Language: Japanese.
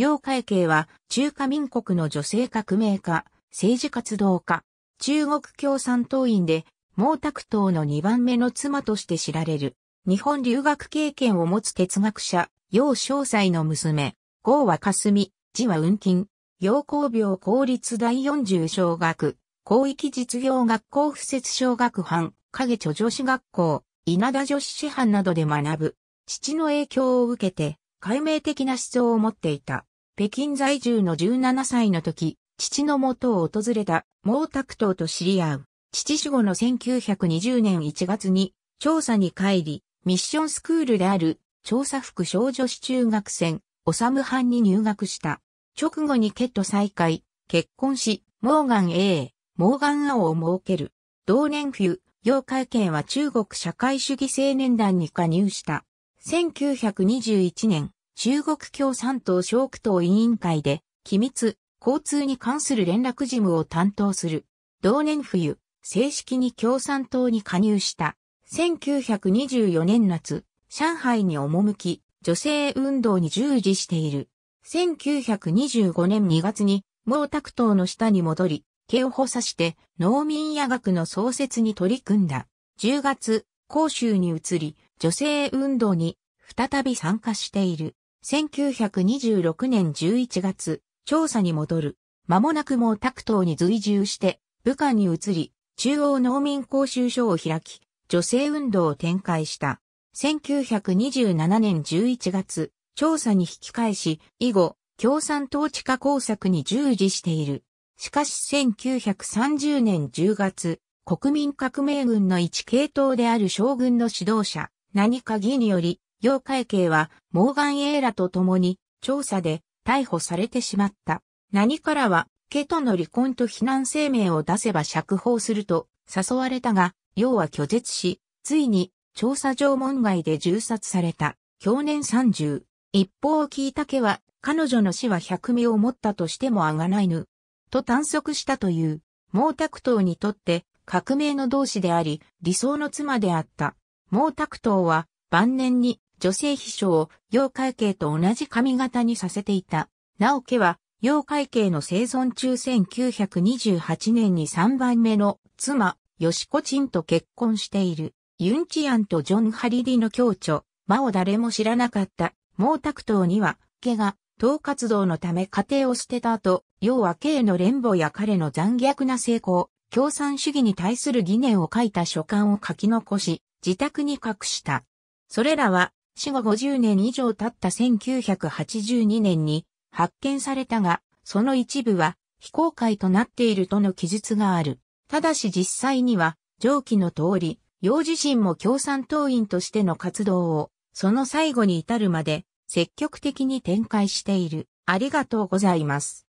楊海慶は中華民国の女性革命家、政治活動家、中国共産党員で毛沢東の2番目の妻として知られる、日本留学経験を持つ哲学者、楊少才の娘、郷は霞、字は雲金、陽光病公立第40小学、広域実業学校附設小学班、影著女子学校、稲田女子師範などで学ぶ。父の影響を受けて、解明的な思想を持っていた。北京在住の17歳の時、父の元を訪れた毛沢東と知り合う。父死後の1920年1月に調査に帰り、ミッションスクールである調査服少女子中学生、おさむ班に入学した。直後にケット再会、結婚し、モーガン A、モーガン青を設ける。同年冬、楊会見は中国社会主義青年団に加入した。1921年、中国共産党小区党委員会で、機密、交通に関する連絡事務を担当する。同年冬、正式に共産党に加入した。1924年夏、上海に赴き、女性運動に従事している。1925年2月に、毛沢東の下に戻り、毛を補佐して農民野学の創設に取り組んだ。10月、広州に移り、女性運動に再び参加している。1926年11月、調査に戻る。間もなく毛沢東に随従して、武漢に移り、中央農民講習所を開き、女性運動を展開した。1927年11月、調査に引き返し、以後、共産党地下工作に従事している。しかし1930年10月、国民革命軍の一系統である将軍の指導者、何かぎにより、楊会系は、モーガン・エーラと共に、調査で逮捕されてしまった。何からは、ケとの離婚と非難声明を出せば釈放すると誘われたが、要は拒絶し、ついに、調査場門外で銃殺された。去年30。一方聞いたケは、彼女の死は百味を持ったとしてもあがないぬ。と探索したという、毛沢東にとって革命の同志であり、理想の妻であった。毛沢東は晩年に女性秘書を妖怪系と同じ髪型にさせていた。なお家は、妖怪系の生存中1928年に3番目の妻、ヨシコチンと結婚している。ユンチアンとジョン・ハリディの共著、魔を誰も知らなかった、毛沢東には、家が、党活動のため家庭を捨てた後、要は K の連暴や彼の残虐な成功、共産主義に対する疑念を書いた書簡を書き残し、自宅に隠した。それらは死後50年以上経った1982年に発見されたが、その一部は非公開となっているとの記述がある。ただし実際には、上記の通り、幼児心も共産党員としての活動を、その最後に至るまで積極的に展開している。ありがとうございます。